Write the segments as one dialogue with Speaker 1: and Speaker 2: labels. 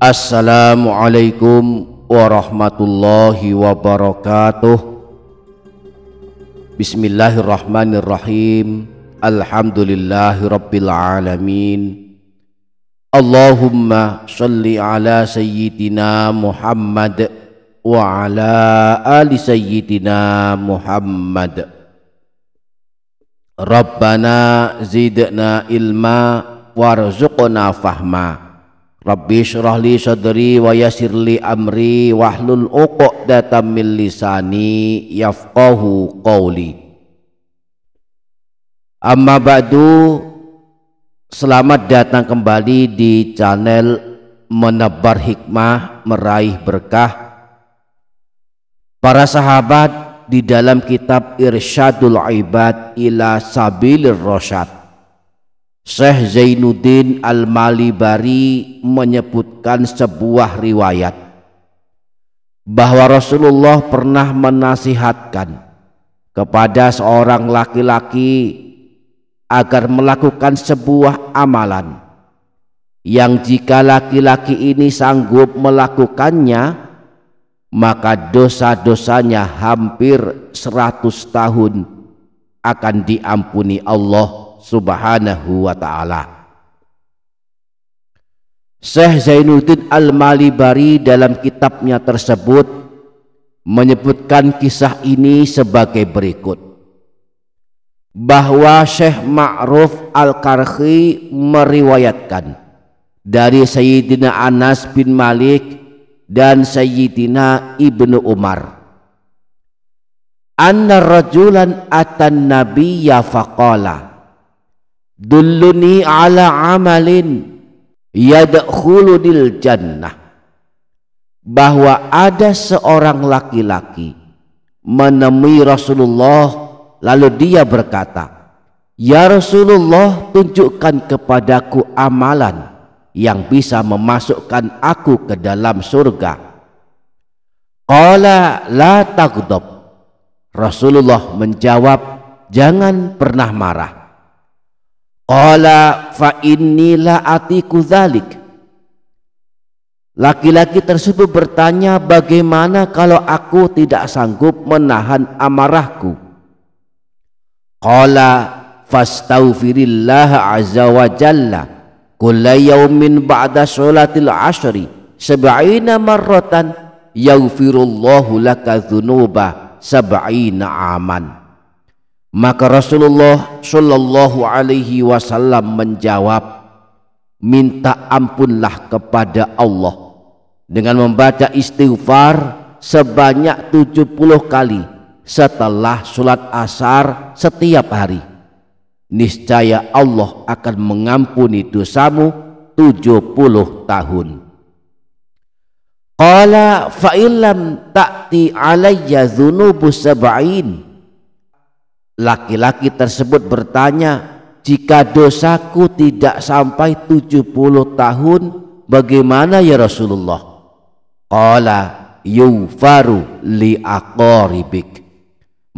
Speaker 1: Assalamualaikum warahmatullahi wabarakatuh Bismillahirrahmanirrahim Alhamdulillahirrabbilalamin Allahumma salli ala sayyidina Muhammad Wa ala ali sayyidina Muhammad Rabbana zidna ilma warzuqna fahma Rabbi syrah li sadri wa yasir li amri wahlul uqdatam min lisani yafqahu qawli. Amma ba'du selamat datang kembali di channel menebar hikmah meraih berkah. Para sahabat di dalam kitab Irsyadul Ibad ila Sabilir Rasyad Syekh Zainuddin Al-Malibari menyebutkan sebuah riwayat bahwa Rasulullah pernah menasihatkan kepada seorang laki-laki agar melakukan sebuah amalan yang jika laki-laki ini sanggup melakukannya maka dosa-dosanya hampir seratus tahun akan diampuni Allah Subhanahu wa taala. Syekh Zainuddin Al-Malibari dalam kitabnya tersebut menyebutkan kisah ini sebagai berikut bahwa Syekh Ma'ruf Al-Karhi meriwayatkan dari Sayyidina Anas bin Malik dan Sayyidina Ibnu Umar anna rajulan atan nabiyya faqala dulluni ala amalin yadkhulunil jannah bahwa ada seorang laki-laki menemui Rasulullah lalu dia berkata Ya Rasulullah tunjukkan kepadaku amalan yang bisa memasukkan aku ke dalam surga Qala la tagdob Rasulullah menjawab jangan pernah marah Qala fa innila atiku dzalik. Laki-laki tersebut bertanya, "Bagaimana kalau aku tidak sanggup menahan amarahku?" Qala fastaghfirillah azza wa jalla kulla yaumin ba'da sholatil asyri sab'ina marratan yaghfirullahu laka dzunuba sab'ina aman. Maka Rasulullah Shallallahu Alaihi Wasallam menjawab, minta ampunlah kepada Allah dengan membaca istighfar sebanyak 70 kali setelah sholat asar setiap hari. Niscaya Allah akan mengampuni dosamu 70 tahun. Qala fa ta'ti alayya dhunubu sab'in Laki-laki tersebut bertanya, "Jika dosaku tidak sampai 70 tahun, bagaimana ya Rasulullah?" Qala yufaru li aqaribik.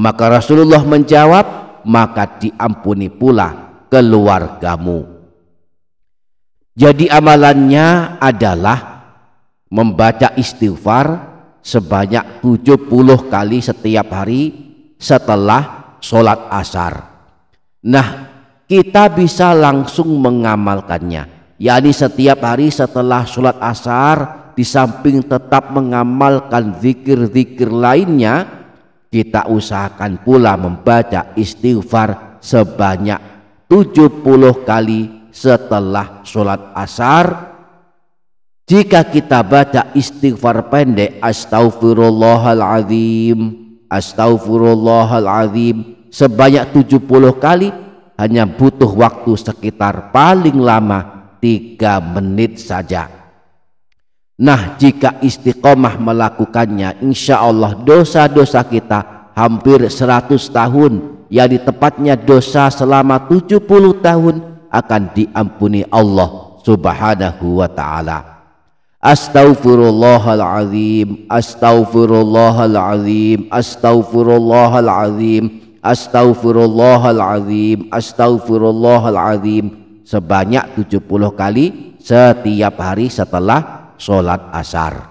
Speaker 1: Maka Rasulullah menjawab, "Maka diampuni pula keluargamu." Jadi amalannya adalah membaca istighfar sebanyak 70 kali setiap hari setelah sholat asar. Nah, kita bisa langsung mengamalkannya. yakni setiap hari setelah sholat asar, di samping tetap mengamalkan zikir-zikir lainnya, kita usahakan pula membaca istighfar sebanyak 70 kali setelah sholat asar jika kita baca istighfar pendek astaghfirullahaladzim Astaghfirullahaladzim sebanyak 70 kali hanya butuh waktu sekitar paling lama 3 menit saja. Nah jika istiqomah melakukannya insya Allah dosa-dosa kita hampir 100 tahun yang di tepatnya dosa selama 70 tahun akan diampuni Allah subhanahu wa ta'ala. Astaghfirullahalazim Astaghfirullahalazim Astaghfirullahalazim Astaghfirullahalazim Astaghfirullahalazim sebanyak 70 kali setiap hari setelah sholat asar.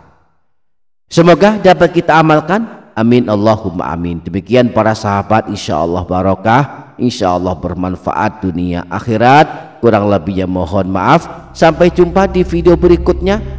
Speaker 1: Semoga dapat kita amalkan. Amin Allahumma amin. Demikian para sahabat insya Allah barokah, insya Allah bermanfaat dunia akhirat. Kurang lebihnya mohon maaf. Sampai jumpa di video berikutnya.